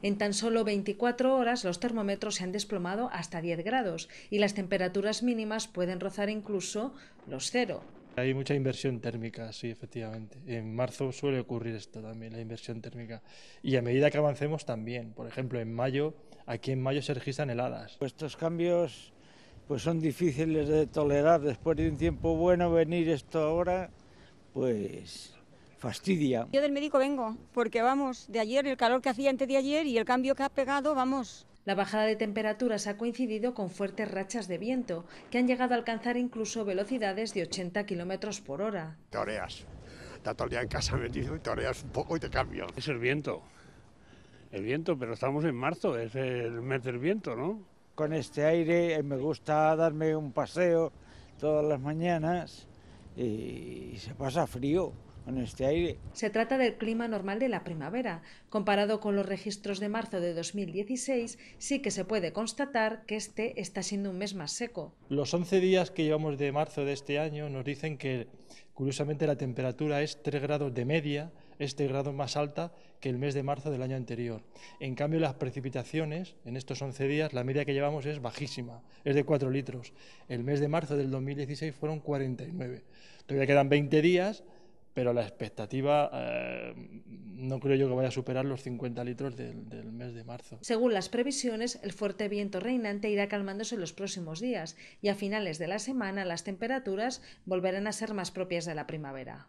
En tan solo 24 horas los termómetros se han desplomado hasta 10 grados y las temperaturas mínimas pueden rozar incluso los cero. Hay mucha inversión térmica, sí, efectivamente. En marzo suele ocurrir esto también, la inversión térmica. Y a medida que avancemos también. Por ejemplo, en mayo, aquí en mayo se registran heladas. Estos cambios pues son difíciles de tolerar. Después de un tiempo bueno venir esto ahora, pues fastidia. Yo del médico vengo, porque vamos, de ayer, el calor que hacía antes de ayer y el cambio que ha pegado, vamos. La bajada de temperaturas ha coincidido con fuertes rachas de viento, que han llegado a alcanzar incluso velocidades de 80 kilómetros por hora. Toreas, está todo el día en casa metido y toreas un poco y te cambio Es el viento, el viento, pero estamos en marzo, es el mes del viento, ¿no? Con este aire eh, me gusta darme un paseo todas las mañanas y se pasa frío este aire. Se trata del clima normal de la primavera. Comparado con los registros de marzo de 2016, sí que se puede constatar que este está siendo un mes más seco. Los 11 días que llevamos de marzo de este año nos dicen que, curiosamente, la temperatura es 3 grados de media, este grado más alta que el mes de marzo del año anterior. En cambio, las precipitaciones en estos 11 días, la media que llevamos es bajísima, es de 4 litros. El mes de marzo del 2016 fueron 49. Todavía quedan 20 días pero la expectativa eh, no creo yo que vaya a superar los 50 litros del, del, mes de marzo. Según las previsiones, el fuerte viento reinante irá calmándose en los próximos días y a finales de la semana las temperaturas volverán a ser más propias de la primavera.